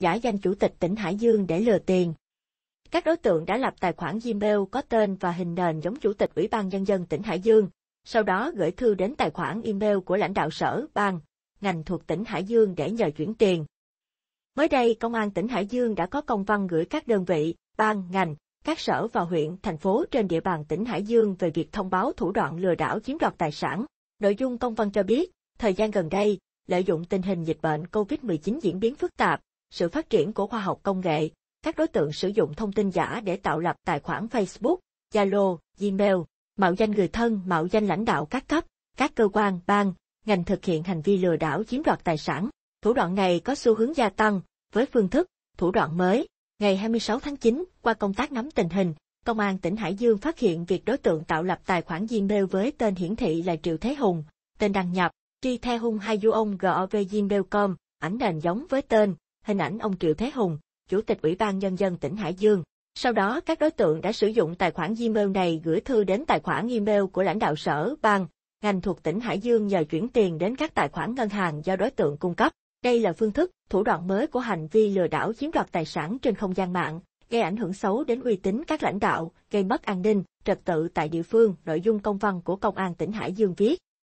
giả danh chủ tịch tỉnh Hải Dương để lừa tiền. Các đối tượng đã lập tài khoản Gmail có tên và hình nền giống chủ tịch Ủy ban Nhân dân tỉnh Hải Dương, sau đó gửi thư đến tài khoản email của lãnh đạo sở, ban, ngành thuộc tỉnh Hải Dương để nhờ chuyển tiền. Mới đây, Công an tỉnh Hải Dương đã có công văn gửi các đơn vị, ban, ngành, các sở và huyện, thành phố trên địa bàn tỉnh Hải Dương về việc thông báo thủ đoạn lừa đảo chiếm đoạt tài sản. Nội dung công văn cho biết, thời gian gần đây, lợi dụng tình hình dịch bệnh COVID-19 diễn biến phức tạp, sự phát triển của khoa học công nghệ, các đối tượng sử dụng thông tin giả để tạo lập tài khoản Facebook, Zalo, Gmail, mạo danh người thân, mạo danh lãnh đạo các cấp, các cơ quan, ban, ngành thực hiện hành vi lừa đảo chiếm đoạt tài sản. Thủ đoạn này có xu hướng gia tăng, với phương thức, thủ đoạn mới. Ngày 26 tháng 9, qua công tác nắm tình hình, Công an tỉnh Hải Dương phát hiện việc đối tượng tạo lập tài khoản Gmail với tên hiển thị là Triệu Thế Hùng, tên đăng nhập, tri the hung hai du ông gov gmail.com, ảnh nền giống với tên, hình ảnh ông Triệu Thế Hùng, Chủ tịch Ủy ban Nhân dân tỉnh Hải Dương. Sau đó các đối tượng đã sử dụng tài khoản Gmail này gửi thư đến tài khoản email của lãnh đạo sở, ban, ngành thuộc tỉnh Hải Dương nhờ chuyển tiền đến các tài khoản ngân hàng do đối tượng cung cấp. Đây là phương thức, thủ đoạn mới của hành vi lừa đảo chiếm đoạt tài sản trên không gian mạng, gây ảnh hưởng xấu đến uy tín các lãnh đạo, gây mất an ninh, trật tự tại địa phương, nội dung công văn của Công an tỉnh Hải Dương viết.